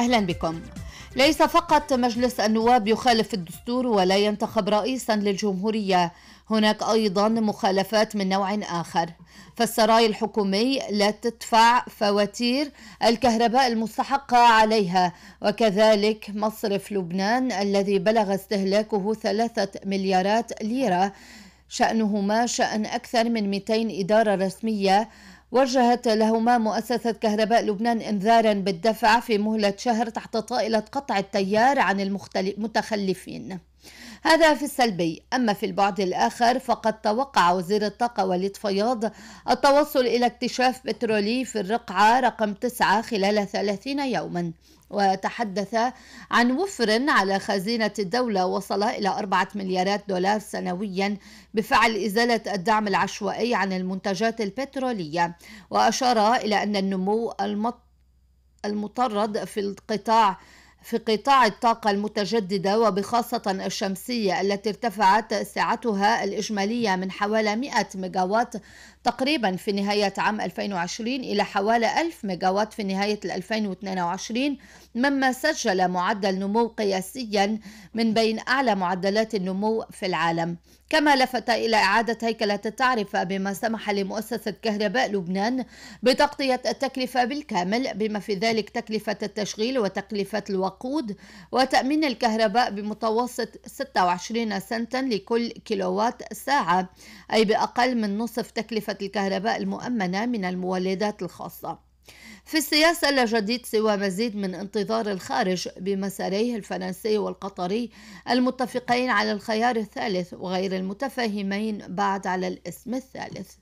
أهلا بكم ليس فقط مجلس النواب يخالف الدستور ولا ينتخب رئيسا للجمهورية هناك أيضا مخالفات من نوع آخر فالسراي الحكومي لا تدفع فواتير الكهرباء المستحقة عليها وكذلك مصرف لبنان الذي بلغ استهلاكه ثلاثة مليارات ليرة شأنهما شأن أكثر من 200 إدارة رسمية وجهت لهما مؤسسة كهرباء لبنان إنذارا بالدفع في مهلة شهر تحت طائلة قطع التيار عن المتخلفين هذا في السلبي أما في البعد الآخر فقد توقع وزير الطاقة وليد فياض التوصل إلى اكتشاف بترولي في الرقعة رقم 9 خلال 30 يوماً وتحدث عن وفر على خزينة الدولة وصل إلى أربعة مليارات دولار سنويا بفعل إزالة الدعم العشوائي عن المنتجات البترولية وأشار إلى أن النمو المطرد في القطاع في قطاع الطاقة المتجددة وبخاصة الشمسية التي ارتفعت سعتها الإجمالية من حوالي 100 ميجاوات تقريبا في نهاية عام 2020 إلى حوالي 1000 ميجاوات في نهاية 2022 مما سجل معدل نمو قياسيا من بين أعلى معدلات النمو في العالم كما لفت إلى إعادة هيكلة التعرفة بما سمح لمؤسسة كهرباء لبنان بتغطية التكلفة بالكامل بما في ذلك تكلفة التشغيل وتكلفة الوقت الوقود وتأمين الكهرباء بمتوسط 26 سنتا لكل كيلووات ساعة أي بأقل من نصف تكلفة الكهرباء المؤمنة من المولدات الخاصة في السياسة لا جديد سوى مزيد من انتظار الخارج بمساريه الفرنسي والقطري المتفقين على الخيار الثالث وغير المتفاهمين بعد على الاسم الثالث